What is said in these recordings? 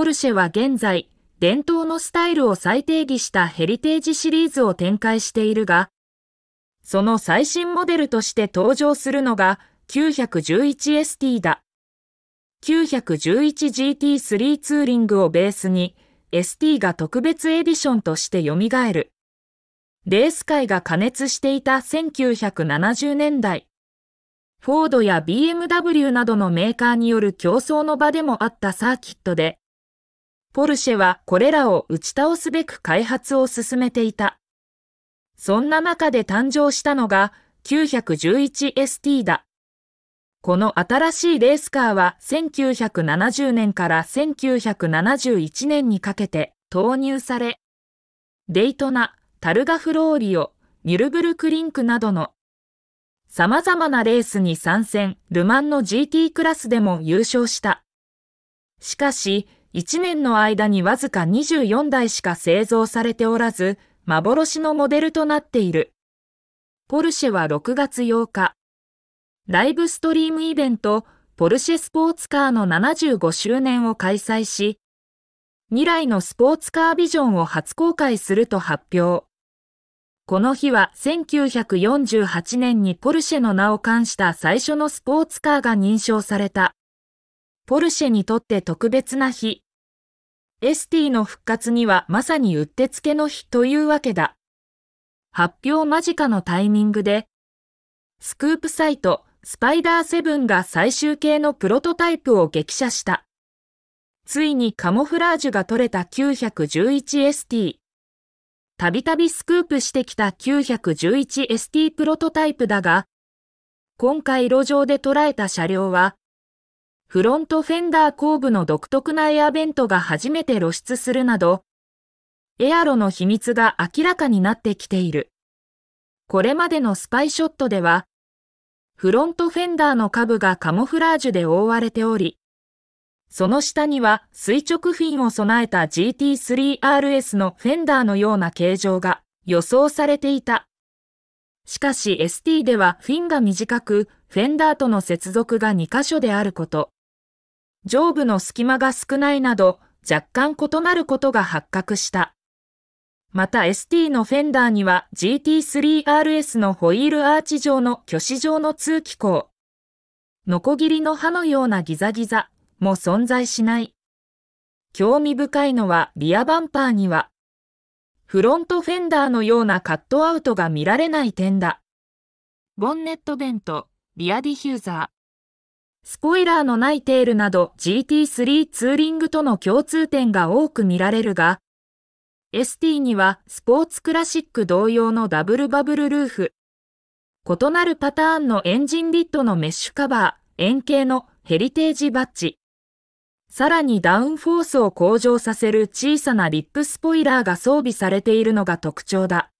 ポルシェは現在、伝統のスタイルを再定義したヘリテージシリーズを展開しているが、その最新モデルとして登場するのが 911ST だ。911GT3 ツーリングをベースに、ST が特別エディションとして蘇る。レース界が加熱していた1970年代、フォードや BMW などのメーカーによる競争の場でもあったサーキットで、ポルシェはこれらを打ち倒すべく開発を進めていた。そんな中で誕生したのが 911ST だ。この新しいレースカーは1970年から1971年にかけて投入され、デイトナ、タルガフローリオ、ニュルブルクリンクなどの様々なレースに参戦、ルマンの GT クラスでも優勝した。しかし、1年の間にわずか24台しか製造されておらず、幻のモデルとなっている。ポルシェは6月8日、ライブストリームイベント、ポルシェスポーツカーの75周年を開催し、未来のスポーツカービジョンを初公開すると発表。この日は1948年にポルシェの名を冠した最初のスポーツカーが認証された。ポルシェにとって特別な日。エスティの復活にはまさにうってつけの日というわけだ。発表間近のタイミングで、スクープサイト、スパイダーセブンが最終形のプロトタイプを激写した。ついにカモフラージュが取れた 911ST。たびたびスクープしてきた 911ST プロトタイプだが、今回路上で捉えた車両は、フロントフェンダー後部の独特なエアベントが初めて露出するなど、エアロの秘密が明らかになってきている。これまでのスパイショットでは、フロントフェンダーの下部がカモフラージュで覆われており、その下には垂直フィンを備えた GT3RS のフェンダーのような形状が予想されていた。しかし ST ではフィンが短く、フェンダーとの接続が2箇所であること、上部の隙間が少ないなど若干異なることが発覚した。また ST のフェンダーには GT3RS のホイールアーチ状の虚子状の通気口、ノコギリの刃のようなギザギザも存在しない。興味深いのはリアバンパーには、フロントフェンダーのようなカットアウトが見られない点だ。ボンネット弁とリアディヒューザー。スポイラーのないテールなど GT3 ツーリングとの共通点が多く見られるが、ST にはスポーツクラシック同様のダブルバブルルーフ、異なるパターンのエンジンリッドのメッシュカバー、円形のヘリテージバッジ、さらにダウンフォースを向上させる小さなリップスポイラーが装備されているのが特徴だ。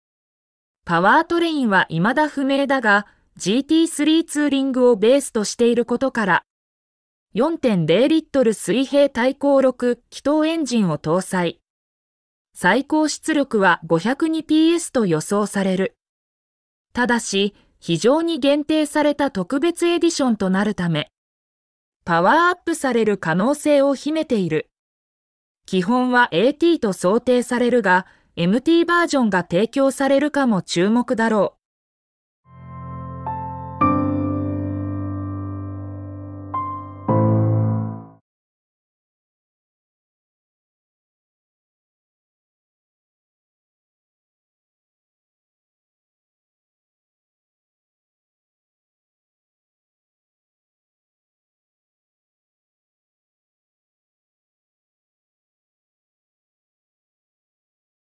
パワートレインは未だ不明だが、GT3 ツーリングをベースとしていることから、4.0リットル水平対向6気筒エンジンを搭載。最高出力は 502PS と予想される。ただし、非常に限定された特別エディションとなるため、パワーアップされる可能性を秘めている。基本は AT と想定されるが、MT バージョンが提供されるかも注目だろう。